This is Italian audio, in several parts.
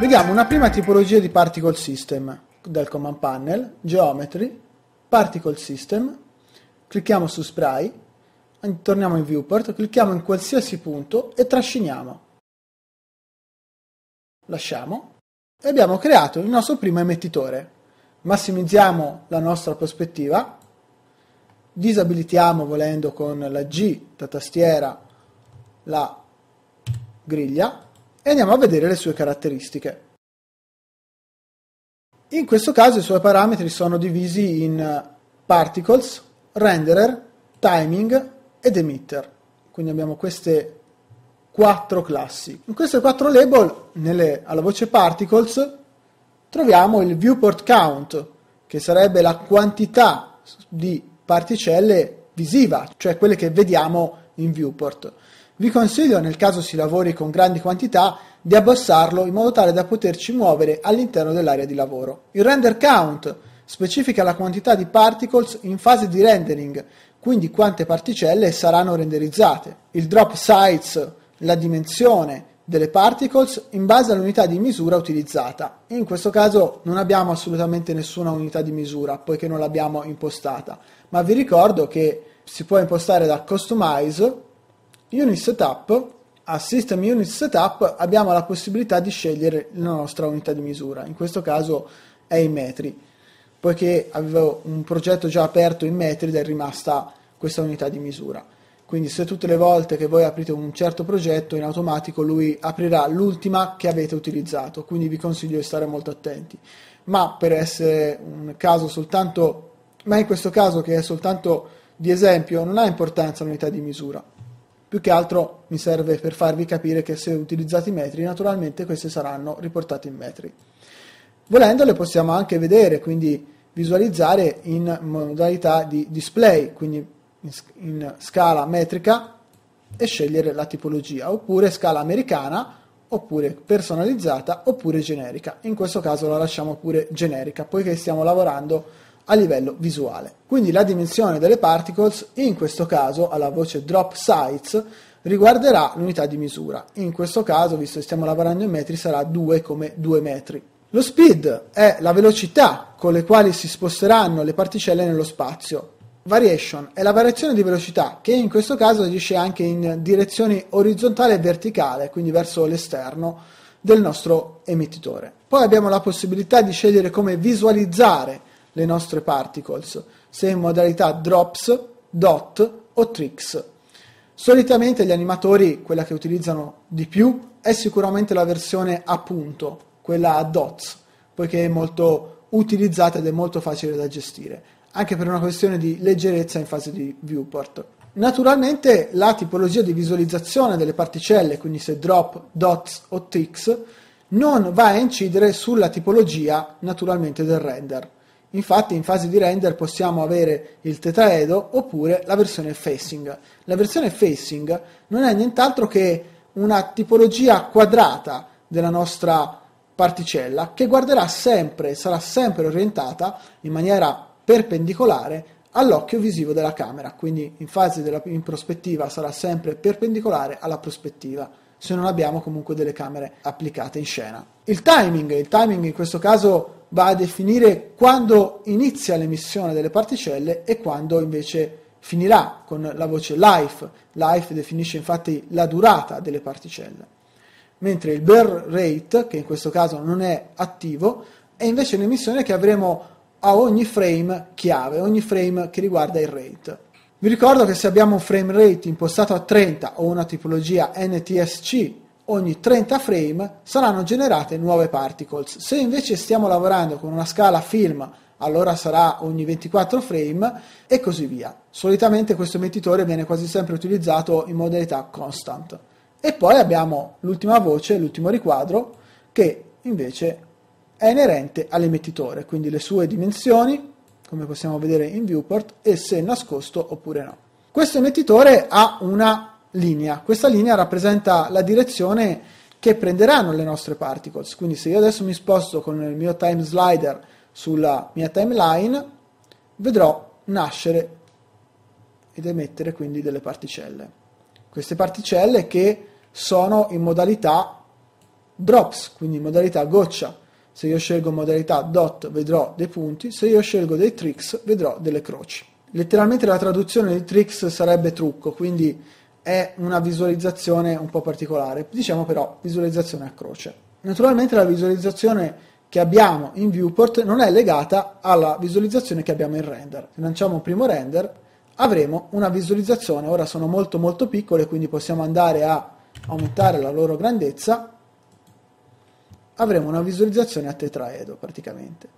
Vediamo una prima tipologia di particle system dal command panel, geometry, particle system, clicchiamo su spray, torniamo in viewport, clicchiamo in qualsiasi punto e trasciniamo. Lasciamo e abbiamo creato il nostro primo emettitore. Massimizziamo la nostra prospettiva, disabilitiamo volendo con la G da tastiera la griglia e andiamo a vedere le sue caratteristiche. In questo caso i suoi parametri sono divisi in eh, particles, renderer, timing ed emitter. Quindi abbiamo queste quattro classi. In queste quattro label, nelle, alla voce particles, troviamo il viewport count, che sarebbe la quantità di particelle visiva, cioè quelle che vediamo in viewport vi consiglio, nel caso si lavori con grandi quantità, di abbassarlo in modo tale da poterci muovere all'interno dell'area di lavoro. Il render count specifica la quantità di particles in fase di rendering, quindi quante particelle saranno renderizzate. Il drop size, la dimensione delle particles in base all'unità di misura utilizzata. In questo caso non abbiamo assolutamente nessuna unità di misura, poiché non l'abbiamo impostata, ma vi ricordo che si può impostare da customize Unit Setup, a System Unit Setup abbiamo la possibilità di scegliere la nostra unità di misura, in questo caso è in metri, poiché avevo un progetto già aperto in metri ed è rimasta questa unità di misura. Quindi se tutte le volte che voi aprite un certo progetto, in automatico lui aprirà l'ultima che avete utilizzato, quindi vi consiglio di stare molto attenti. Ma per essere un caso soltanto, ma in questo caso che è soltanto di esempio, non ha importanza l'unità di misura più che altro mi serve per farvi capire che se utilizzati i metri, naturalmente queste saranno riportate in metri. Volendo le possiamo anche vedere, quindi visualizzare in modalità di display, quindi in, in scala metrica e scegliere la tipologia, oppure scala americana, oppure personalizzata, oppure generica. In questo caso la lasciamo pure generica, poiché stiamo lavorando a livello visuale. Quindi la dimensione delle particles, in questo caso alla voce drop size, riguarderà l'unità di misura. In questo caso, visto che stiamo lavorando in metri, sarà 2 come 2 metri. Lo speed è la velocità con le quali si sposteranno le particelle nello spazio. Variation è la variazione di velocità che in questo caso agisce anche in direzione orizzontale e verticale, quindi verso l'esterno del nostro emettitore. Poi abbiamo la possibilità di scegliere come visualizzare le nostre particles, se in modalità drops, dot o tricks. Solitamente gli animatori, quella che utilizzano di più, è sicuramente la versione a punto, quella a dots, poiché è molto utilizzata ed è molto facile da gestire, anche per una questione di leggerezza in fase di viewport. Naturalmente la tipologia di visualizzazione delle particelle, quindi se drop, dots o tricks, non va a incidere sulla tipologia naturalmente del render. Infatti in fase di render possiamo avere il tetraedo oppure la versione facing. La versione facing non è nient'altro che una tipologia quadrata della nostra particella che guarderà sempre, sarà sempre orientata in maniera perpendicolare all'occhio visivo della camera, quindi in fase della, in prospettiva sarà sempre perpendicolare alla prospettiva se non abbiamo comunque delle camere applicate in scena. Il timing, il timing in questo caso va a definire quando inizia l'emissione delle particelle e quando invece finirà con la voce life. Life definisce infatti la durata delle particelle. Mentre il burn rate, che in questo caso non è attivo, è invece un'emissione che avremo a ogni frame chiave, ogni frame che riguarda il rate. Vi ricordo che se abbiamo un frame rate impostato a 30 o una tipologia NTSC ogni 30 frame saranno generate nuove particles. Se invece stiamo lavorando con una scala film, allora sarà ogni 24 frame e così via. Solitamente questo emettitore viene quasi sempre utilizzato in modalità constant. E poi abbiamo l'ultima voce, l'ultimo riquadro, che invece è inerente all'emettitore, quindi le sue dimensioni, come possiamo vedere in viewport, e se è nascosto oppure no. Questo emettitore ha una linea. Questa linea rappresenta la direzione che prenderanno le nostre particles. Quindi se io adesso mi sposto con il mio time slider sulla mia timeline, vedrò nascere ed emettere quindi delle particelle. Queste particelle che sono in modalità drops, quindi in modalità goccia. Se io scelgo modalità dot vedrò dei punti, se io scelgo dei tricks vedrò delle croci. Letteralmente la traduzione di tricks sarebbe trucco, quindi è una visualizzazione un po' particolare, diciamo però visualizzazione a croce. Naturalmente la visualizzazione che abbiamo in viewport non è legata alla visualizzazione che abbiamo in render. Se lanciamo un primo render avremo una visualizzazione, ora sono molto molto piccole quindi possiamo andare a aumentare la loro grandezza, avremo una visualizzazione a tetraedo praticamente.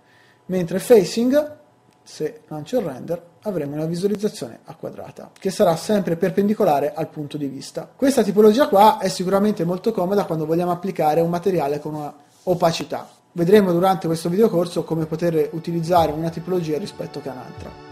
Mentre facing se lancio il render, avremo una visualizzazione a quadrata, che sarà sempre perpendicolare al punto di vista. Questa tipologia qua è sicuramente molto comoda quando vogliamo applicare un materiale con una opacità. Vedremo durante questo videocorso come poter utilizzare una tipologia rispetto che un'altra.